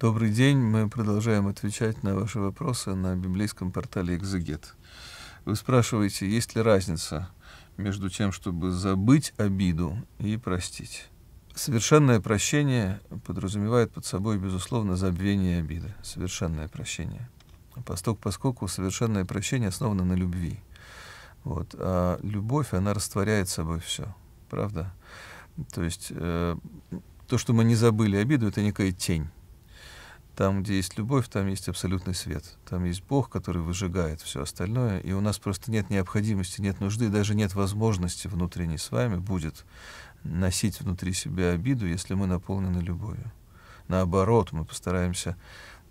Добрый день. Мы продолжаем отвечать на ваши вопросы на библейском портале «Экзегет». Вы спрашиваете, есть ли разница между тем, чтобы забыть обиду и простить? Совершенное прощение подразумевает под собой, безусловно, забвение обиды. Совершенное прощение. Поскольку, поскольку совершенное прощение основано на любви. Вот. А любовь, она растворяет собой все. Правда? То есть э, то, что мы не забыли обиду, это некая тень там, где есть любовь, там есть абсолютный свет. Там есть Бог, который выжигает все остальное. И у нас просто нет необходимости, нет нужды, даже нет возможности внутренней с вами будет носить внутри себя обиду, если мы наполнены любовью. Наоборот, мы постараемся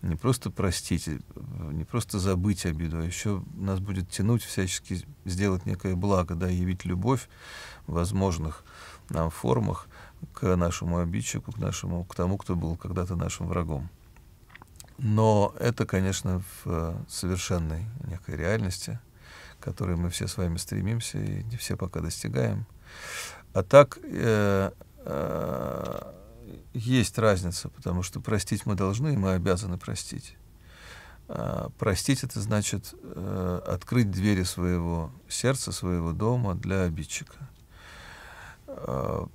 не просто простить, не просто забыть обиду, а еще нас будет тянуть всячески сделать некое благо, да, явить любовь в возможных нам формах к нашему обидчику, к нашему, к тому, кто был когда-то нашим врагом. Но это, конечно, в э, совершенной некой реальности, к которой мы все с вами стремимся и не все пока достигаем. А так э, э, есть разница, потому что простить мы должны, и мы обязаны простить. Э, простить это значит э, открыть двери своего сердца, своего дома для обидчика. Э,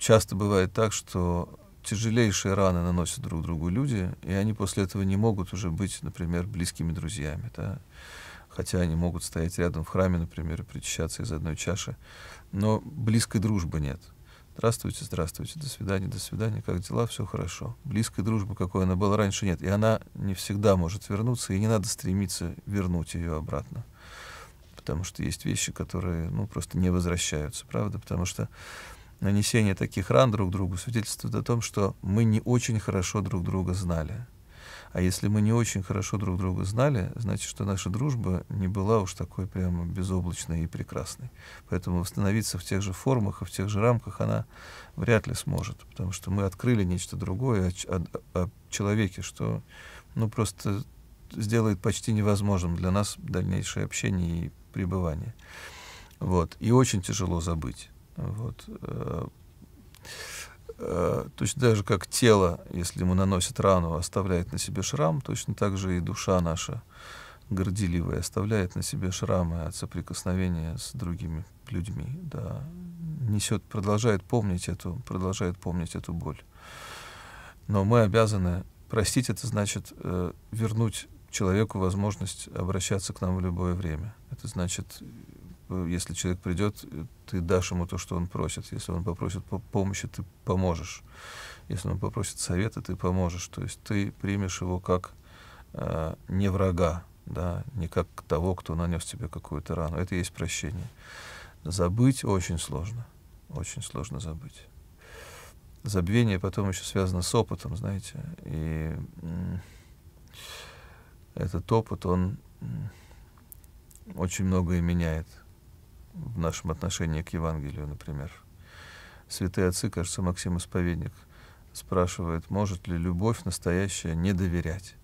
часто бывает так, что тяжелейшие раны наносят друг другу люди, и они после этого не могут уже быть, например, близкими друзьями. Да? Хотя они могут стоять рядом в храме, например, и причащаться из одной чаши, но близкой дружбы нет. Здравствуйте, здравствуйте, до свидания, до свидания, как дела, все хорошо. Близкой дружбы, какой она была раньше, нет. И она не всегда может вернуться, и не надо стремиться вернуть ее обратно. Потому что есть вещи, которые ну, просто не возвращаются, правда? Потому что нанесение таких ран друг другу свидетельствует о том, что мы не очень хорошо друг друга знали. А если мы не очень хорошо друг друга знали, значит, что наша дружба не была уж такой прямо безоблачной и прекрасной. Поэтому восстановиться в тех же формах и в тех же рамках она вряд ли сможет, потому что мы открыли нечто другое о, о, о человеке, что ну, просто сделает почти невозможным для нас дальнейшее общение и пребывание. Вот. И очень тяжело забыть. Вот. Э, э, точно так же, как тело, если ему наносит рану, оставляет на себе шрам, точно так же и душа наша горделивая оставляет на себе шрамы от соприкосновения с другими людьми. Да. Несет, продолжает помнить эту, продолжает помнить эту боль. Но мы обязаны простить, это значит э, вернуть человеку возможность обращаться к нам в любое время. Это значит Э, если человек придет, э, ты дашь ему то, что он просит. Если он попросит помощи, ты поможешь. Если он попросит совета, ты поможешь. То есть ты примешь его как э, не врага, да, не как того, кто нанес тебе какую-то рану. Это и есть прощение. Забыть очень сложно. Очень сложно забыть. Забвение потом еще связано с опытом, знаете. И этот опыт, он очень многое меняет в нашем отношении к Евангелию, например. Святые отцы, кажется, Максим Исповедник спрашивает, может ли любовь настоящая не доверять?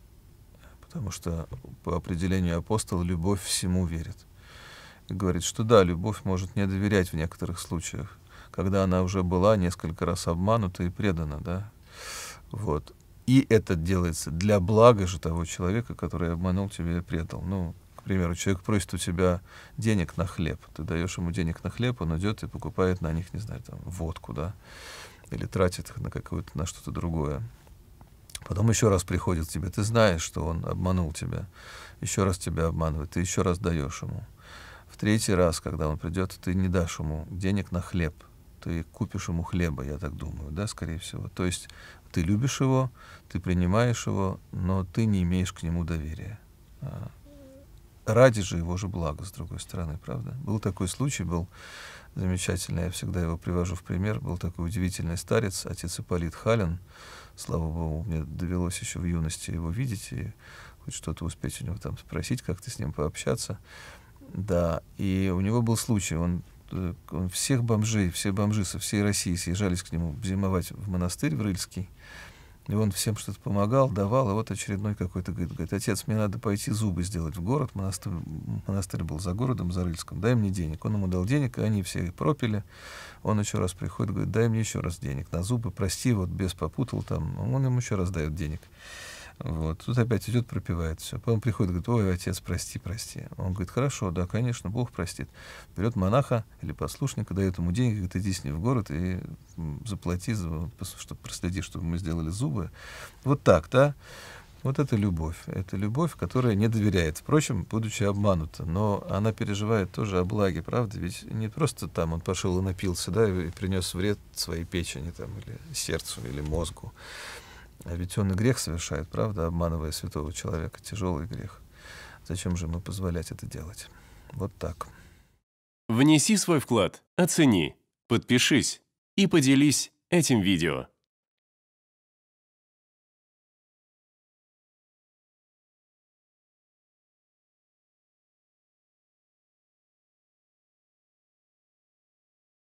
Потому что по определению апостола любовь всему верит. И говорит, что да, любовь может не доверять в некоторых случаях, когда она уже была несколько раз обманута и предана, да. Вот. И это делается для блага же того человека, который обманул тебя и предал. Ну, к примеру, человек просит у тебя денег на хлеб. Ты даешь ему денег на хлеб, он идет и покупает на них, не знаю, там, водку, да, или тратит их на какое-то, на что-то другое. Потом еще раз приходит к тебе, ты знаешь, что он обманул тебя, еще раз тебя обманывает, ты еще раз даешь ему. В третий раз, когда он придет, ты не дашь ему денег на хлеб, ты купишь ему хлеба, я так думаю, да, скорее всего. То есть ты любишь его, ты принимаешь его, но ты не имеешь к нему доверия. А, ради же его же блага, с другой стороны, правда? Был такой случай, был замечательный, я всегда его привожу в пример, был такой удивительный старец, отец Ипполит Халин, слава богу, мне довелось еще в юности его видеть и хоть что-то успеть у него там спросить, как-то с ним пообщаться. Да, и у него был случай, он, э, он всех бомжей, все бомжи со всей России съезжались к нему зимовать в монастырь в Рыльский, и он всем что-то помогал, давал, и вот очередной какой-то говорит, говорит, отец, мне надо пойти зубы сделать в город, монастырь, монастырь был за городом, за Рыльском, дай мне денег. Он ему дал денег, и они все пропили. Он еще раз приходит, говорит, дай мне еще раз денег на зубы, прости, вот без попутал там. Он ему еще раз дает денег. Вот. Тут опять идет, пропивает все. Потом приходит, говорит, ой, отец, прости, прости. Он говорит, хорошо, да, конечно, Бог простит. Берет монаха или послушника, дает ему деньги, говорит, иди с ним в город и заплати, за, чтобы проследи, чтобы мы сделали зубы. Вот так, да? Вот это любовь. Это любовь, которая не доверяет, впрочем, будучи обманута. Но она переживает тоже о благе, правда? Ведь не просто там он пошел и напился, да, и принес вред своей печени там, или сердцу, или мозгу. А ведь он и грех совершает, правда, обманывая святого человека. Тяжелый грех. Зачем же ему позволять это делать? Вот так. Внеси свой вклад, оцени, подпишись и поделись этим видео.